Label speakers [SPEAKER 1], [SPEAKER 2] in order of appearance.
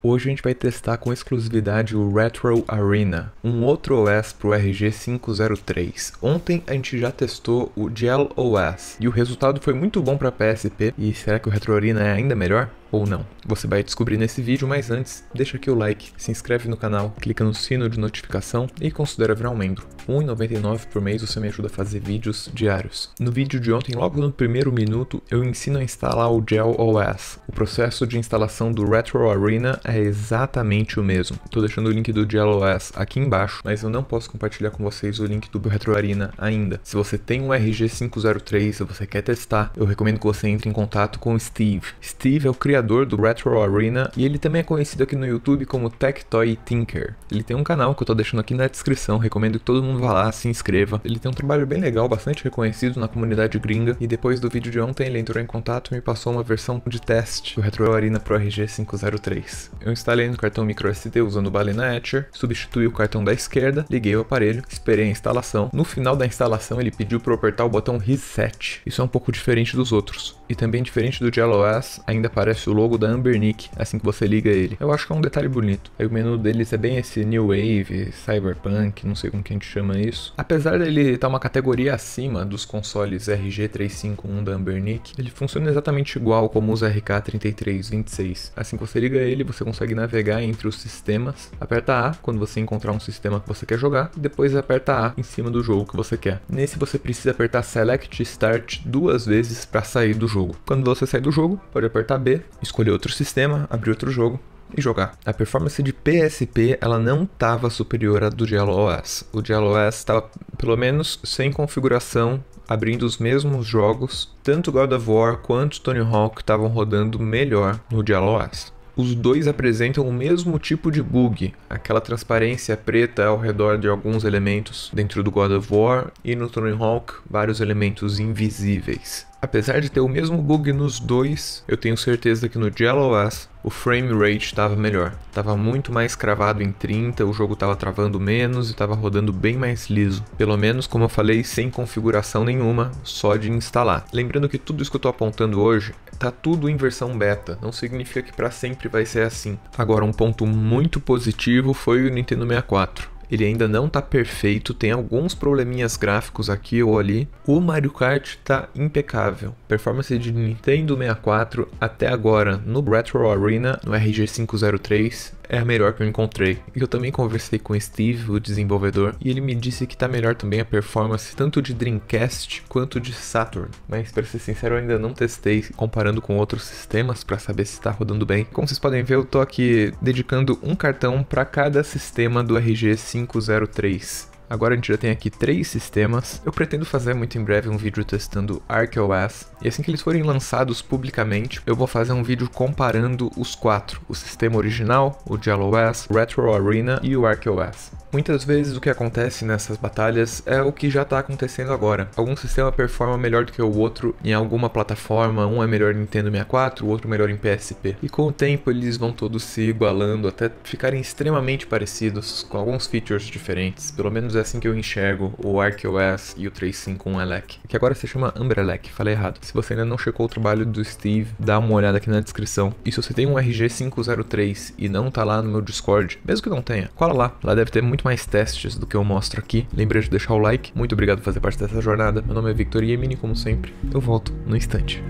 [SPEAKER 1] Hoje a gente vai testar com exclusividade o Retro Arena, um outro OS para o RG503. Ontem a gente já testou o Gel OS e o resultado foi muito bom para PSP. E será que o Retro Arena é ainda melhor? ou não. Você vai descobrir nesse vídeo, mas antes, deixa aqui o like, se inscreve no canal, clica no sino de notificação e considera virar um membro. R$ 1,99 por mês você me ajuda a fazer vídeos diários. No vídeo de ontem, logo no primeiro minuto, eu ensino a instalar o Gel OS. O processo de instalação do Retro Arena é exatamente o mesmo. Estou deixando o link do Gel OS aqui embaixo, mas eu não posso compartilhar com vocês o link do Retro Arena ainda. Se você tem um RG503 e você quer testar, eu recomendo que você entre em contato com o Steve. Steve é o criador criador do Retro Arena e ele também é conhecido aqui no YouTube como Tech Toy Tinker. Ele tem um canal que eu tô deixando aqui na descrição, recomendo que todo mundo vá lá, se inscreva. Ele tem um trabalho bem legal, bastante reconhecido na comunidade gringa e depois do vídeo de ontem ele entrou em contato e me passou uma versão de teste do Retro Arena Pro RG503. Eu instalei no cartão microSD usando o Balena Etcher, substituí o cartão da esquerda, liguei o aparelho, esperei a instalação. No final da instalação ele pediu para eu apertar o botão Reset. Isso é um pouco diferente dos outros. E também diferente do GLOS, ainda parece o logo da Ambernick assim que você liga ele. Eu acho que é um detalhe bonito. Aí o menu deles é bem esse New Wave, Cyberpunk, não sei como que a gente chama isso. Apesar dele estar tá uma categoria acima dos consoles RG351 da Ambernick, ele funciona exatamente igual como os RK3326. Assim que você liga ele, você consegue navegar entre os sistemas. Aperta A quando você encontrar um sistema que você quer jogar, e depois aperta A em cima do jogo que você quer. Nesse você precisa apertar Select Start duas vezes para sair do jogo. Quando você sai do jogo, pode apertar B escolher outro sistema, abrir outro jogo e jogar. A performance de PSP ela não estava superior à do DialOS. O DialOS estava pelo menos sem configuração abrindo os mesmos jogos, tanto God of War quanto Tony Hawk estavam rodando melhor no DialOS. Os dois apresentam o mesmo tipo de bug, aquela transparência preta ao redor de alguns elementos dentro do God of War e no Tony Hawk vários elementos invisíveis. Apesar de ter o mesmo bug nos dois, eu tenho certeza que no GLOS o frame rate estava melhor. Tava muito mais cravado em 30, o jogo tava travando menos e tava rodando bem mais liso. Pelo menos, como eu falei, sem configuração nenhuma, só de instalar. Lembrando que tudo isso que eu tô apontando hoje tá tudo em versão beta, não significa que para sempre vai ser assim. Agora, um ponto muito positivo foi o Nintendo 64 ele ainda não está perfeito, tem alguns probleminhas gráficos aqui ou ali. O Mario Kart está impecável. Performance de Nintendo 64 até agora no Retro Arena, no RG503, é a melhor que eu encontrei. Eu também conversei com o Steve, o desenvolvedor, e ele me disse que tá melhor também a performance tanto de Dreamcast quanto de Saturn. Mas para ser sincero, eu ainda não testei comparando com outros sistemas para saber se está rodando bem. Como vocês podem ver, eu tô aqui dedicando um cartão para cada sistema do RG503. Agora a gente já tem aqui três sistemas. Eu pretendo fazer muito em breve um vídeo testando ArchOS, e assim que eles forem lançados publicamente, eu vou fazer um vídeo comparando os quatro, o sistema original, o JalOS, Retro Arena e o ArchOS. Muitas vezes o que acontece nessas batalhas é o que já está acontecendo agora. Algum sistema performa melhor do que o outro em alguma plataforma, um é melhor em Nintendo 64, o outro melhor em PSP. E com o tempo eles vão todos se igualando até ficarem extremamente parecidos, com alguns features diferentes. Pelo menos é assim que eu enxergo o ArcOS e o 351 Elec, que agora se chama Umbrelec, falei errado. Se você ainda não checou o trabalho do Steve, dá uma olhada aqui na descrição. E se você tem um RG503 e não tá lá no meu Discord, mesmo que não tenha, cola lá, lá deve ter muito muito mais testes do que eu mostro aqui. Lembre de deixar o like. Muito obrigado por fazer parte dessa jornada. Meu nome é Victor Yemini, como sempre. Eu volto no instante.